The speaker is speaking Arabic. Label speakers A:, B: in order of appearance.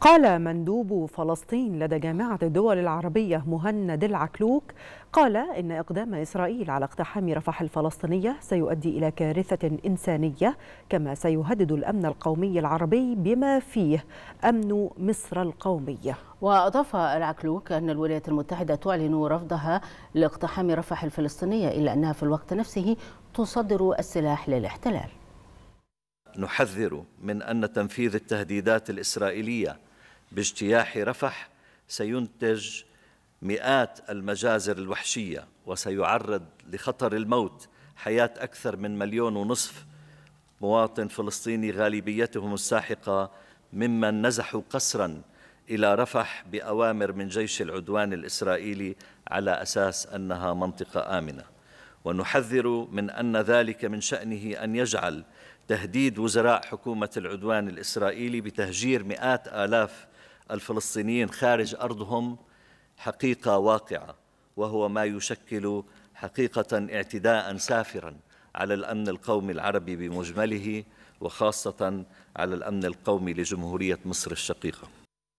A: قال مندوب فلسطين لدى جامعة الدول العربية مهند العكلوك قال إن إقدام إسرائيل على اقتحام رفح الفلسطينية سيؤدي إلى كارثة إنسانية كما سيهدد الأمن القومي العربي بما فيه أمن مصر القومية
B: وأضاف العكلوك أن الولايات المتحدة تعلن رفضها لاقتحام رفح الفلسطينية إلا أنها في الوقت نفسه تصدر السلاح للاحتلال
C: نحذر من أن تنفيذ التهديدات الإسرائيلية باجتياح رفح سينتج مئات المجازر الوحشية وسيعرض لخطر الموت حياة أكثر من مليون ونصف مواطن فلسطيني غالبيتهم الساحقة ممن نزحوا قسراً إلى رفح بأوامر من جيش العدوان الإسرائيلي على أساس أنها منطقة آمنة ونحذر من أن ذلك من شأنه أن يجعل تهديد وزراء حكومة العدوان الإسرائيلي بتهجير مئات آلاف الفلسطينيين خارج أرضهم حقيقة واقعة وهو ما يشكل حقيقة اعتداء سافرا على الأمن القومي العربي بمجمله وخاصة على الأمن القومي لجمهورية مصر الشقيقة